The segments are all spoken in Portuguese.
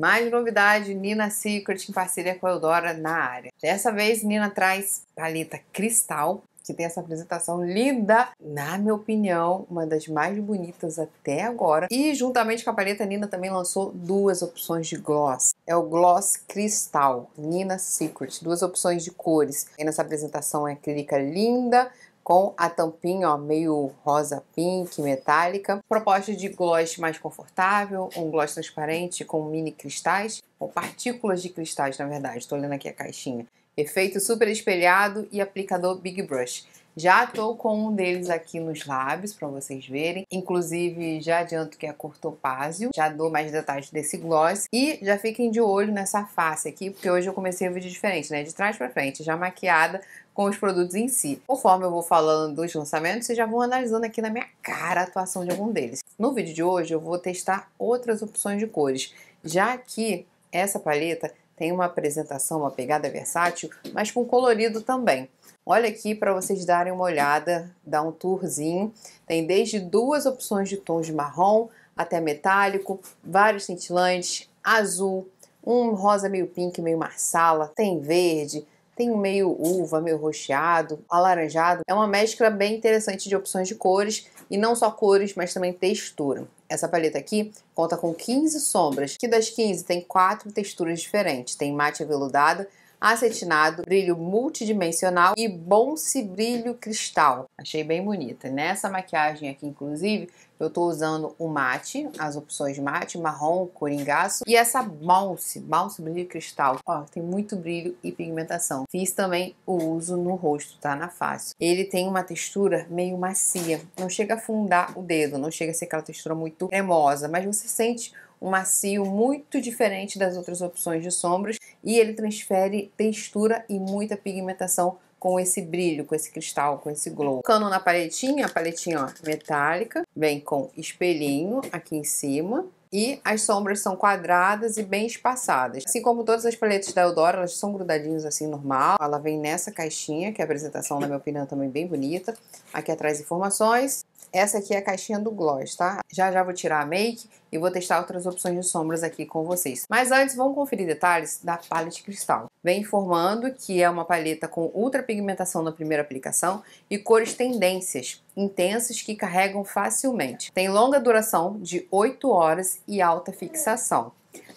Mais novidade, Nina Secret em parceria com a Eudora na área. Dessa vez, Nina traz paleta cristal, que tem essa apresentação linda, na minha opinião, uma das mais bonitas até agora. E juntamente com a paleta, Nina também lançou duas opções de gloss. É o Gloss Cristal, Nina Secret, duas opções de cores. E nessa apresentação é acrílica linda, com a tampinha ó, meio rosa pink, metálica. Proposta de gloss mais confortável, um gloss transparente com mini cristais, ou partículas de cristais, na verdade, estou olhando aqui a caixinha efeito super espelhado e aplicador Big Brush. Já estou com um deles aqui nos lábios para vocês verem. Inclusive, já adianto que é cor topázio. Já dou mais detalhes desse gloss. E já fiquem de olho nessa face aqui, porque hoje eu comecei o um vídeo diferente, né? De trás para frente, já maquiada com os produtos em si. Conforme eu vou falando dos lançamentos, vocês já vão analisando aqui na minha cara a atuação de algum deles. No vídeo de hoje, eu vou testar outras opções de cores. Já que essa paleta tem uma apresentação, uma pegada versátil, mas com colorido também. Olha aqui para vocês darem uma olhada, dar um tourzinho. Tem desde duas opções de tons de marrom até metálico, vários cintilantes, azul, um rosa meio pink, meio marsala, tem verde, tem um meio uva, meio rocheado, alaranjado. É uma mescla bem interessante de opções de cores e não só cores, mas também textura. Essa paleta aqui conta com 15 sombras, que das 15 tem quatro texturas diferentes. Tem mate aveludado, acetinado, brilho multidimensional e Bonce Brilho Cristal. Achei bem bonita. Nessa maquiagem aqui, inclusive, eu tô usando o mate, as opções mate, marrom, coringaço e essa Bounce, Bounce Brilho Cristal. Ó, tem muito brilho e pigmentação. Fiz também o uso no rosto, tá? Na face. Ele tem uma textura meio macia, não chega a afundar o dedo, não chega a ser aquela textura muito cremosa, mas você sente um macio muito diferente das outras opções de sombras e ele transfere textura e muita pigmentação com esse brilho, com esse cristal, com esse glow. Cano na paletinha, a paletinha ó, metálica, vem com espelhinho aqui em cima. E as sombras são quadradas e bem espaçadas. Assim como todas as paletas da Eudora, elas são grudadinhas assim, normal. Ela vem nessa caixinha, que é a apresentação, na minha opinião, também bem bonita. Aqui atrás informações. Essa aqui é a caixinha do gloss, tá? Já já vou tirar a make e vou testar outras opções de sombras aqui com vocês. Mas antes, vamos conferir detalhes da paleta cristal. Vem informando que é uma paleta com ultra pigmentação na primeira aplicação e cores tendências, intensas que carregam facilmente. Tem longa duração de 8 horas e alta fixação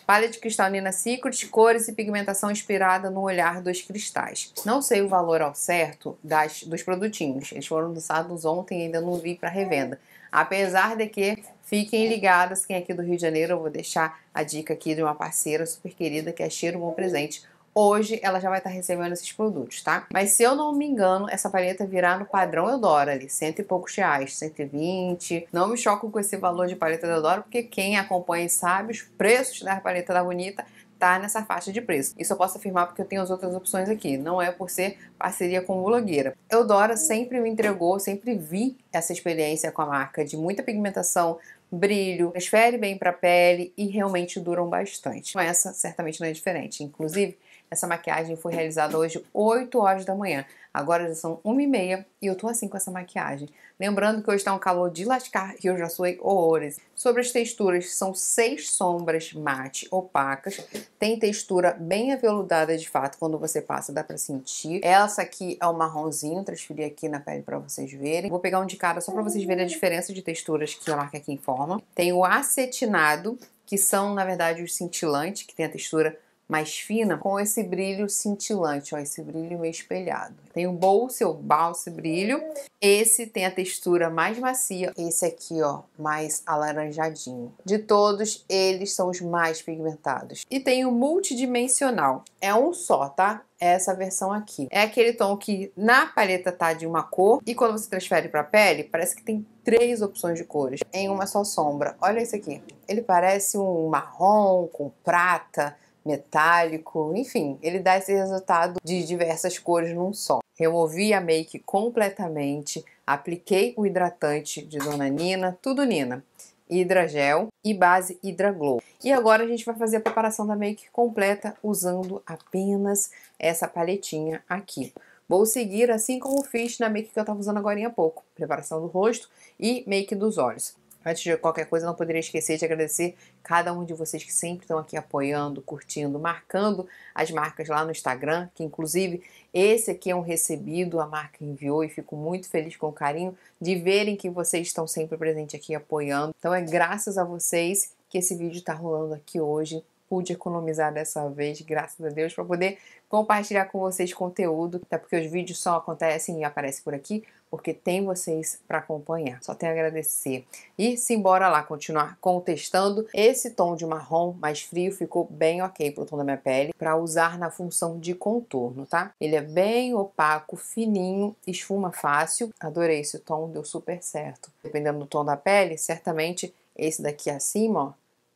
palha de cristalina Secret, cores e pigmentação inspirada no olhar dos cristais. Não sei o valor ao certo das, dos produtinhos, eles foram lançados ontem ainda não vi para revenda. Apesar de que fiquem ligadas, quem é aqui do Rio de Janeiro, eu vou deixar a dica aqui de uma parceira super querida que é Cheiro Bom Presente Hoje ela já vai estar tá recebendo esses produtos, tá? Mas se eu não me engano, essa paleta virá no padrão Eudora ali, cento e poucos reais, 120. Não me choco com esse valor de paleta da Eudora, porque quem acompanha sabe os preços da paleta da Bonita tá nessa faixa de preço. Isso eu posso afirmar porque eu tenho as outras opções aqui, não é por ser parceria com blogueira. Eudora sempre me entregou, sempre vi essa experiência com a marca de muita pigmentação, brilho, transfere bem para a pele e realmente duram bastante. Com essa, certamente não é diferente. Inclusive, essa maquiagem foi realizada hoje 8 horas da manhã. Agora já são 1 e meia e eu tô assim com essa maquiagem. Lembrando que hoje tá um calor de lascar e eu já suei horrores. Sobre as texturas, são seis sombras mate opacas. Tem textura bem aveludada de fato, quando você passa dá pra sentir. Essa aqui é o marronzinho, transferi aqui na pele pra vocês verem. Vou pegar um de cada só pra vocês verem a diferença de texturas que a marca aqui informa. Tem o acetinado, que são na verdade os cintilantes, que tem a textura mais fina com esse brilho cintilante, ó, esse brilho meio espelhado. Tem o bolso, é o balse brilho. Esse tem a textura mais macia, esse aqui, ó, mais alaranjadinho. De todos, eles são os mais pigmentados. E tem o multidimensional. É um só, tá? É essa versão aqui. É aquele tom que na paleta tá de uma cor e quando você transfere para a pele, parece que tem três opções de cores em uma só sombra. Olha esse aqui. Ele parece um marrom com prata, metálico, enfim, ele dá esse resultado de diversas cores num só. Removi a make completamente, apliquei o hidratante de Dona Nina, tudo Nina, hidragel e base hidraglow. E agora a gente vai fazer a preparação da make completa usando apenas essa paletinha aqui. Vou seguir assim como fiz na make que eu estava usando agora há pouco, preparação do rosto e make dos olhos. Antes de qualquer coisa, não poderia esquecer de agradecer cada um de vocês que sempre estão aqui apoiando, curtindo, marcando as marcas lá no Instagram, que inclusive esse aqui é um recebido, a marca enviou e fico muito feliz com o carinho de verem que vocês estão sempre presentes aqui apoiando. Então é graças a vocês que esse vídeo está rolando aqui hoje. Pude economizar dessa vez, graças a Deus, para poder compartilhar com vocês conteúdo, até porque os vídeos só acontecem e aparecem por aqui porque tem vocês para acompanhar. Só tenho a agradecer. E simbora lá continuar contestando. Esse tom de marrom mais frio ficou bem ok pro tom da minha pele para usar na função de contorno, tá? Ele é bem opaco, fininho, esfuma fácil. Adorei esse tom, deu super certo. Dependendo do tom da pele, certamente esse daqui acima, ó,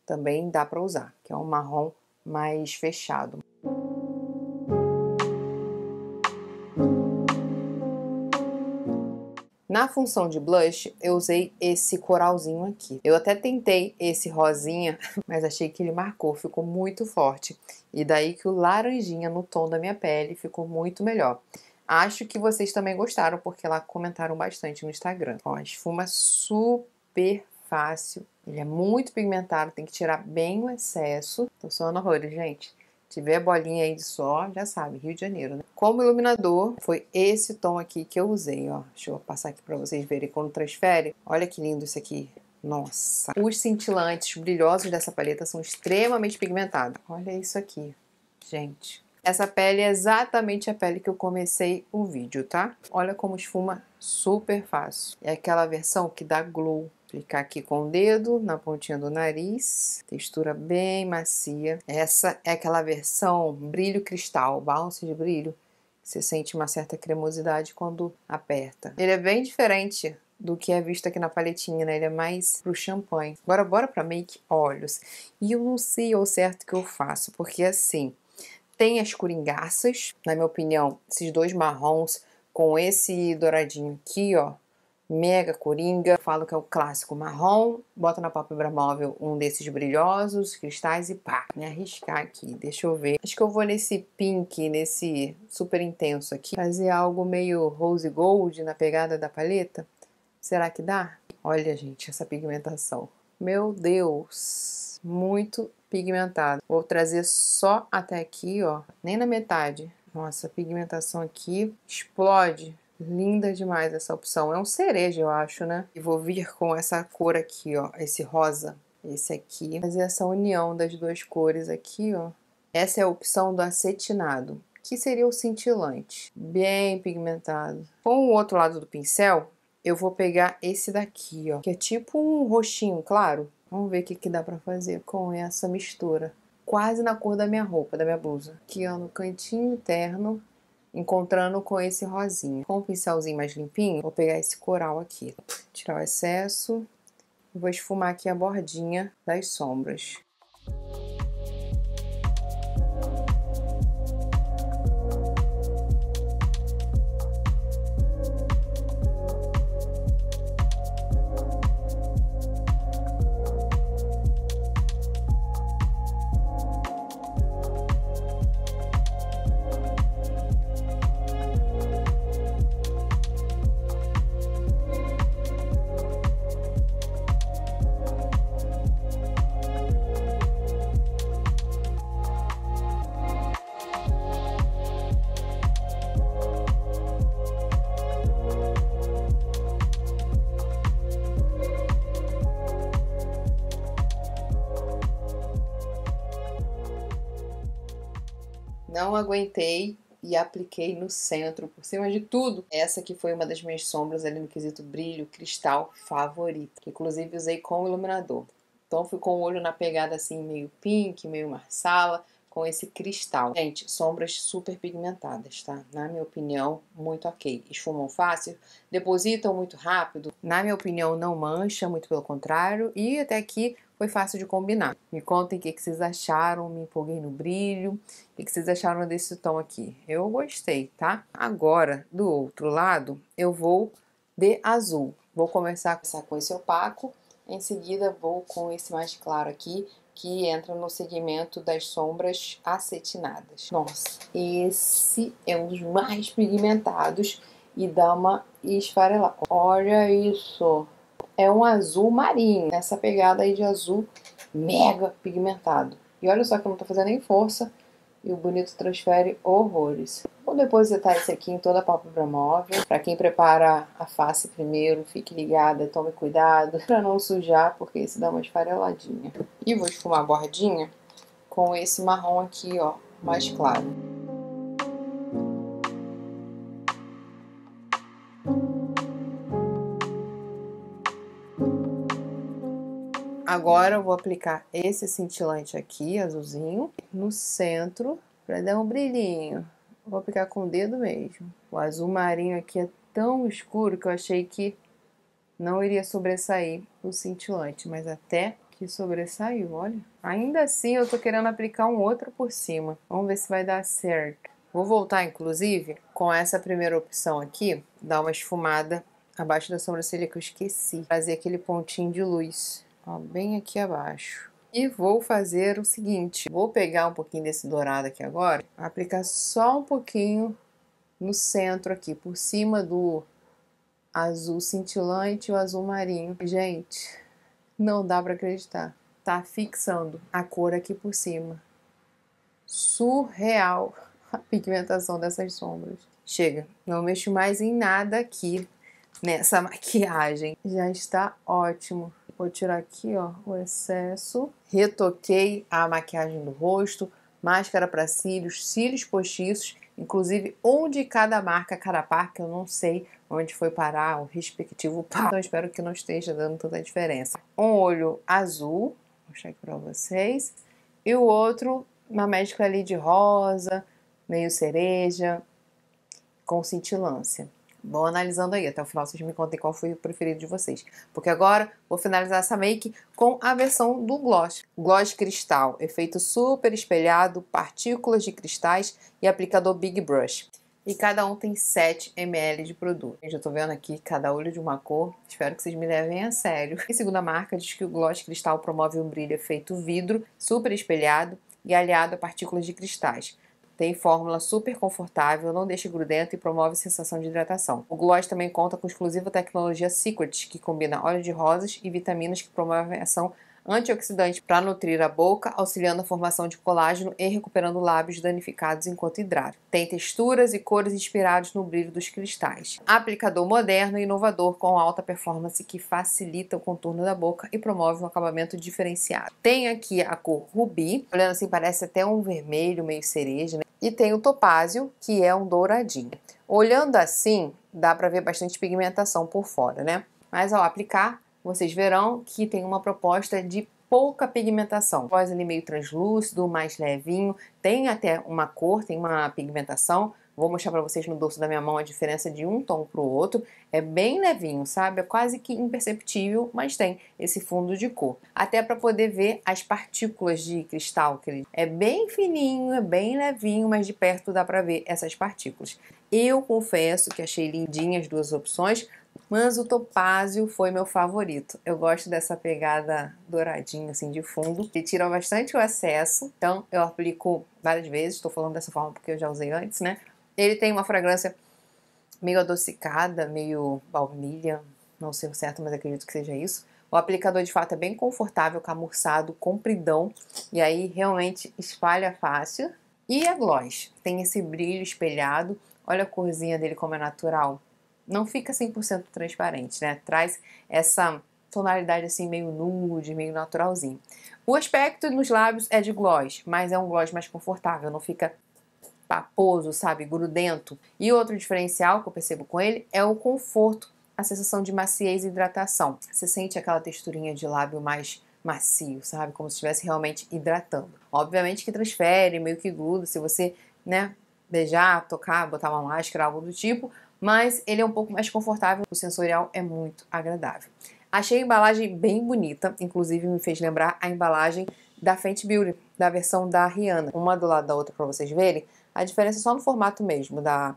também dá para usar, que é um marrom mais fechado. Na função de blush, eu usei esse coralzinho aqui. Eu até tentei esse rosinha, mas achei que ele marcou, ficou muito forte. E daí que o laranjinha no tom da minha pele ficou muito melhor. Acho que vocês também gostaram, porque lá comentaram bastante no Instagram. Ó, esfuma super fácil. Ele é muito pigmentado, tem que tirar bem o excesso. Tô suando horrores, gente tiver bolinha aí de só, já sabe, Rio de Janeiro, né? Como iluminador, foi esse tom aqui que eu usei, ó. Deixa eu passar aqui para vocês verem quando transfere. Olha que lindo isso aqui. Nossa! Os cintilantes brilhosos dessa paleta são extremamente pigmentados. Olha isso aqui, gente. Essa pele é exatamente a pele que eu comecei o vídeo, tá? Olha como esfuma super fácil. É aquela versão que dá glow Clicar aqui com o dedo na pontinha do nariz, textura bem macia. Essa é aquela versão brilho cristal, bounce de brilho. Você sente uma certa cremosidade quando aperta. Ele é bem diferente do que é visto aqui na paletinha, né? Ele é mais pro champanhe. Agora bora pra make olhos. E eu não sei ao certo o que eu faço, porque assim, tem as coringaças, na minha opinião, esses dois marrons com esse douradinho aqui, ó, mega coringa. Falo que é o clássico marrom. Bota na pálpebra móvel um desses brilhosos, cristais e pá. Me arriscar aqui, deixa eu ver. Acho que eu vou nesse pink, nesse super intenso aqui. Fazer algo meio rose gold na pegada da paleta. Será que dá? Olha, gente, essa pigmentação. Meu Deus, muito pigmentado. Vou trazer só até aqui, ó, nem na metade. Nossa, a pigmentação aqui explode Linda demais essa opção. É um cereja, eu acho, né? E vou vir com essa cor aqui, ó. Esse rosa. Esse aqui. Fazer essa união das duas cores aqui, ó. Essa é a opção do acetinado, que seria o cintilante. Bem pigmentado. Com o outro lado do pincel, eu vou pegar esse daqui, ó. Que é tipo um roxinho claro. Vamos ver o que, que dá pra fazer com essa mistura. Quase na cor da minha roupa, da minha blusa. Aqui, ó, no cantinho interno encontrando com esse rosinha. Com um pincelzinho mais limpinho, vou pegar esse coral aqui, tirar o excesso, e vou esfumar aqui a bordinha das sombras. Não aguentei e apliquei no centro, por cima de tudo. Essa que foi uma das minhas sombras ali no quesito brilho cristal favorito. que inclusive usei como iluminador. Então fui com o olho na pegada assim meio pink, meio marsala, com esse cristal. Gente, sombras super pigmentadas, tá? Na minha opinião, muito ok. Esfumam fácil, depositam muito rápido. Na minha opinião, não mancha, muito pelo contrário. E até aqui foi fácil de combinar. Me contem o que, vocês acharam, me empolguei no brilho, o que, que vocês acharam desse tom aqui. Eu gostei, tá? Agora, do outro lado, eu vou de azul. Vou começar com esse opaco, em seguida vou com esse mais claro aqui, que entra no segmento das sombras acetinadas. Nossa, esse é um dos mais pigmentados e dá uma esfarelada. Olha isso! é um azul marinho, essa pegada aí de azul mega pigmentado. E olha só que eu não tô fazendo nem força e o bonito transfere horrores. Vou depositar esse aqui em toda a pálpebra móvel. Para quem prepara a face primeiro, fique ligada, tome cuidado para não sujar, porque isso dá uma esfareladinha. E vou esfumar a bordinha com esse marrom aqui, ó, mais claro. Agora eu vou aplicar esse cintilante aqui, azulzinho, no centro, para dar um brilhinho. Vou aplicar com o dedo mesmo. O azul marinho aqui é tão escuro que eu achei que não iria sobressair o cintilante, mas até que sobressaiu, olha. Ainda assim, eu tô querendo aplicar um outro por cima. Vamos ver se vai dar certo. Vou voltar, inclusive, com essa primeira opção aqui, dar uma esfumada abaixo da sobrancelha que eu esqueci. Fazer aquele pontinho de luz ó, bem aqui abaixo. E vou fazer o seguinte, vou pegar um pouquinho desse dourado aqui agora, aplicar só um pouquinho no centro aqui, por cima do azul cintilante e o azul marinho. Gente, não dá para acreditar. Tá fixando a cor aqui por cima. Surreal a pigmentação dessas sombras. Chega, não mexo mais em nada aqui nessa maquiagem. Já está ótimo vou tirar aqui, ó, o excesso. Retoquei a maquiagem do rosto, máscara para cílios, cílios postiços, inclusive um de cada marca, cada par, que eu não sei onde foi parar o respectivo par. Então espero que não esteja dando tanta diferença. Um olho azul, vou mostrar aqui para vocês, e o outro uma mescla ali de rosa, meio cereja, com cintilância. Vão analisando aí. Até o final vocês me contem qual foi o preferido de vocês. Porque agora vou finalizar essa make com a versão do gloss. Gloss cristal, efeito super espelhado, partículas de cristais e aplicador Big Brush. E cada um tem 7 ml de produto. Eu já tô vendo aqui cada olho de uma cor. Espero que vocês me levem a sério. E segundo a marca, diz que o gloss cristal promove um brilho efeito vidro, super espelhado e aliado a partículas de cristais tem fórmula super confortável, não deixa grudento e promove sensação de hidratação. O gloss também conta com exclusiva tecnologia Secret, que combina óleo de rosas e vitaminas que promovem ação antioxidante para nutrir a boca, auxiliando a formação de colágeno e recuperando lábios danificados enquanto hidrata. Tem texturas e cores inspirados no brilho dos cristais. Aplicador moderno e inovador com alta performance que facilita o contorno da boca e promove um acabamento diferenciado. Tem aqui a cor rubi, olhando assim parece até um vermelho meio cereja, né? e tem o topázio, que é um douradinho. Olhando assim, dá para ver bastante pigmentação por fora, né? Mas ao aplicar, vocês verão que tem uma proposta de pouca pigmentação. Pós ali meio translúcido, mais levinho, tem até uma cor, tem uma pigmentação, Vou mostrar para vocês no dorso da minha mão a diferença de um tom para o outro. É bem levinho, sabe? É quase que imperceptível, mas tem esse fundo de cor. Até para poder ver as partículas de cristal que ele... É bem fininho, é bem levinho, mas de perto dá para ver essas partículas. Eu confesso que achei lindinhas as duas opções, mas o topázio foi meu favorito. Eu gosto dessa pegada douradinha, assim, de fundo, que tira bastante o excesso. Então, eu aplico várias vezes, estou falando dessa forma porque eu já usei antes, né? Ele tem uma fragrância meio adocicada, meio baunilha, não sei o certo, mas acredito que seja isso. O aplicador de fato é bem confortável, camurçado, compridão, e aí realmente espalha fácil. E a gloss, tem esse brilho espelhado, olha a corzinha dele como é natural. Não fica 100% transparente, né? Traz essa tonalidade assim meio nude, meio naturalzinho. O aspecto nos lábios é de gloss, mas é um gloss mais confortável, não fica paposo, sabe, grudento. E outro diferencial que eu percebo com ele é o conforto, a sensação de maciez e hidratação. Você sente aquela texturinha de lábio mais macio, sabe, como se estivesse realmente hidratando. Obviamente que transfere, meio que gruda, se você, né, beijar, tocar, botar uma máscara, algo do tipo, mas ele é um pouco mais confortável, o sensorial é muito agradável. Achei a embalagem bem bonita, inclusive me fez lembrar a embalagem da Fenty Beauty, da versão da Rihanna, uma do lado da outra para vocês verem, a diferença é só no formato mesmo da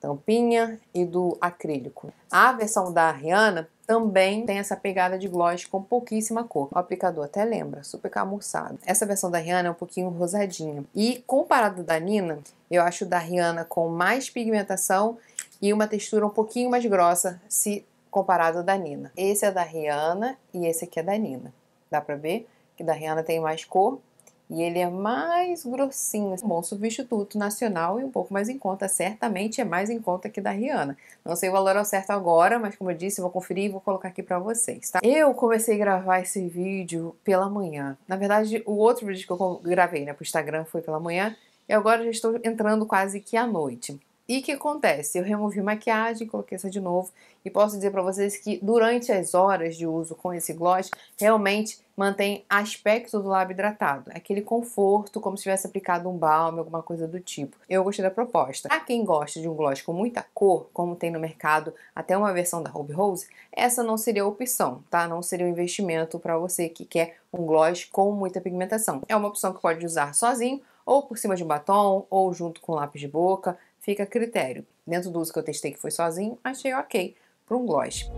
tampinha e do acrílico. A versão da Rihanna também tem essa pegada de gloss com pouquíssima cor. O aplicador até lembra, super camurçado. Essa versão da Rihanna é um pouquinho rosadinha. E comparado da Nina, eu acho da Rihanna com mais pigmentação e uma textura um pouquinho mais grossa se comparado da Nina. Esse é da Rihanna e esse aqui é da Nina. Dá pra ver que da Rihanna tem mais cor e ele é mais grossinho, assim, um bom substituto nacional e um pouco mais em conta, certamente é mais em conta que da Rihanna. Não sei o valor ao certo agora, mas como eu disse, vou conferir e vou colocar aqui pra vocês, tá? Eu comecei a gravar esse vídeo pela manhã. Na verdade, o outro vídeo que eu gravei, né, pro Instagram foi pela manhã, e agora já estou entrando quase que à noite. E o que acontece? Eu removi maquiagem, coloquei essa de novo e posso dizer para vocês que durante as horas de uso com esse gloss, realmente mantém aspecto do lábio hidratado, aquele conforto, como se tivesse aplicado um balme, alguma coisa do tipo. Eu gostei da proposta. Para quem gosta de um gloss com muita cor, como tem no mercado até uma versão da Ruby Rose, essa não seria a opção, tá? Não seria o um investimento para você que quer um gloss com muita pigmentação. É uma opção que pode usar sozinho, ou por cima de um batom, ou junto com um lápis de boca, fica a critério. Dentro do uso que eu testei que foi sozinho, achei ok para um gloss.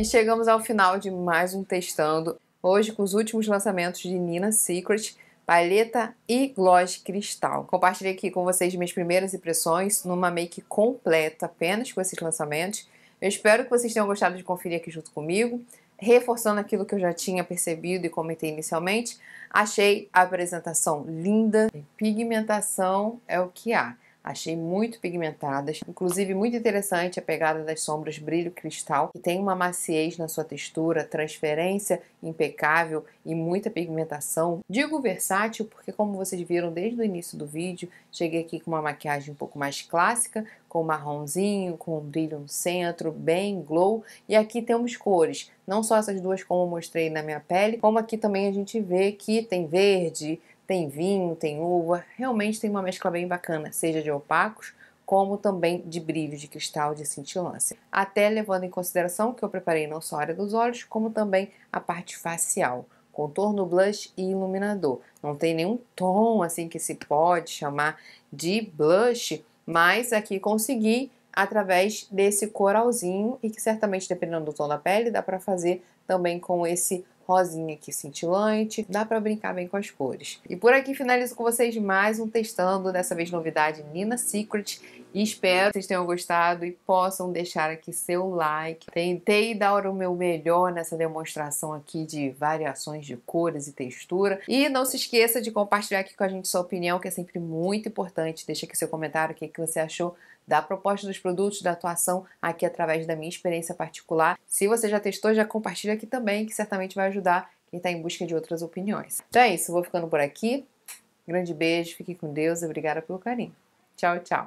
E chegamos ao final de mais um Testando, hoje com os últimos lançamentos de Nina Secret, paleta e gloss cristal. Compartilhei aqui com vocês minhas primeiras impressões numa make completa apenas com esses lançamentos. Eu espero que vocês tenham gostado de conferir aqui junto comigo. Reforçando aquilo que eu já tinha percebido e comentei inicialmente, achei a apresentação linda. Pigmentação é o que há. Achei muito pigmentadas, inclusive muito interessante a pegada das sombras brilho cristal, que tem uma maciez na sua textura, transferência impecável e muita pigmentação. Digo versátil porque como vocês viram desde o início do vídeo, cheguei aqui com uma maquiagem um pouco mais clássica, com marronzinho, com um brilho no centro, bem glow. E aqui temos cores, não só essas duas como eu mostrei na minha pele, como aqui também a gente vê que tem verde, tem vinho, tem uva, realmente tem uma mescla bem bacana, seja de opacos como também de brilho de cristal de cintilância, até levando em consideração que eu preparei não só a área dos olhos, como também a parte facial, contorno, blush e iluminador. Não tem nenhum tom assim que se pode chamar de blush, mas aqui consegui através desse coralzinho e que certamente dependendo do tom da pele dá para fazer também com esse rosinha aqui cintilante, dá para brincar bem com as cores. E por aqui finalizo com vocês mais um testando, dessa vez novidade Nina Secret, e espero que vocês tenham gostado e possam deixar aqui seu like. Tentei dar o meu melhor nessa demonstração aqui de variações de cores e textura. E não se esqueça de compartilhar aqui com a gente sua opinião, que é sempre muito importante. Deixa aqui seu comentário, o que, é que você achou da proposta dos produtos, da atuação aqui através da minha experiência particular. Se você já testou, já compartilha aqui também, que certamente vai ajudar quem está em busca de outras opiniões. Então é isso, vou ficando por aqui. Grande beijo, fique com Deus e obrigada pelo carinho. Tchau, tchau.